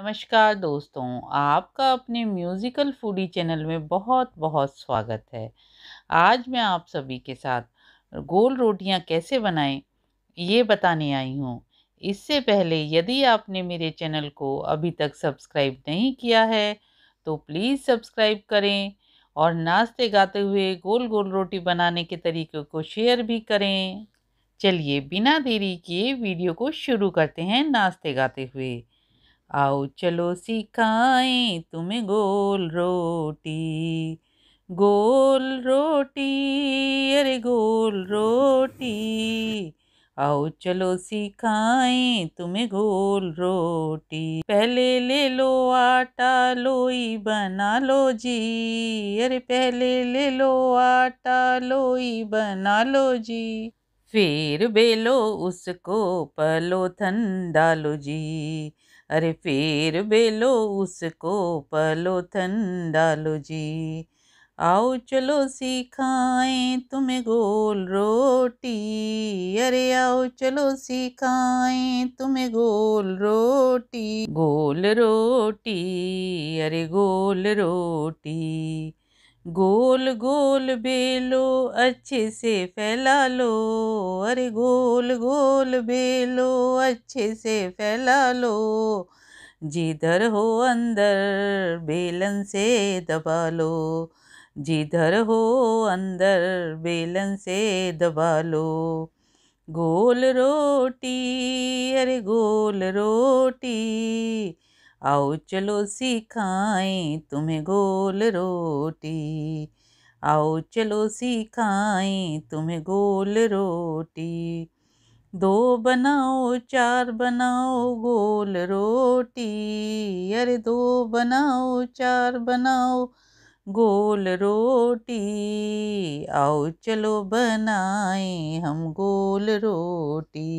नमस्कार दोस्तों आपका अपने म्यूज़िकल फूडी चैनल में बहुत बहुत स्वागत है आज मैं आप सभी के साथ गोल रोटियां कैसे बनाएं ये बताने आई हूँ इससे पहले यदि आपने मेरे चैनल को अभी तक सब्सक्राइब नहीं किया है तो प्लीज़ सब्सक्राइब करें और नाश्ते गाते हुए गोल गोल रोटी बनाने के तरीक़े को शेयर भी करें चलिए बिना देरी किए वीडियो को शुरू करते हैं नाश्ते गाते हुए आओ चलो सिखाएं तुम्हें गोल रोटी गोल रोटी अरे गोल रोटी आओ चलो सिखाएं तुम्हें गोल रोटी पहले ले लो आटा लोई बना लो जी अरे पहले ले लो आटा लोई बना लो जी फिर बेलो उसको पलो थन डालो जी अरे फिर बेलो उसको पलो ठंडा जी आओ चलो सिखाएं तुम्हें गोल रोटी अरे आओ चलो सिखाएं तुम्हें गोल रोटी गोल रोटी अरे गोल रोटी गोल गोल बेलो अच्छे से फैला लो अरे गोल गोल बेलो अच्छे से फैला लो जिधर हो अंदर बेलन से दबा लो जिधर हो अंदर बेलन से दबा लो गोल रोटी अरे गोल रोटी आओ चलो सिखाएं तुम्हें गोल रोटी आओ चलो सिखाएं तुम्हें गोल रोटी दो बनाओ चार बनाओ गोल रोटी अरे दो बनाओ चार बनाओ गोल रोटी आओ चलो बनाएं हम गोल रोटी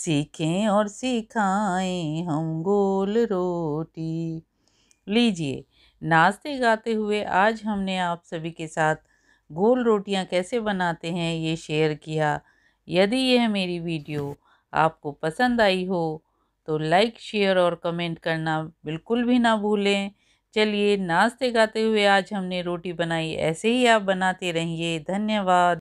सीखें और सिखाएं हम गोल रोटी लीजिए नाचते गाते हुए आज हमने आप सभी के साथ गोल रोटियां कैसे बनाते हैं ये शेयर किया यदि यह मेरी वीडियो आपको पसंद आई हो तो लाइक शेयर और कमेंट करना बिल्कुल भी ना भूलें चलिए नाचते गाते हुए आज हमने रोटी बनाई ऐसे ही आप बनाते रहिए धन्यवाद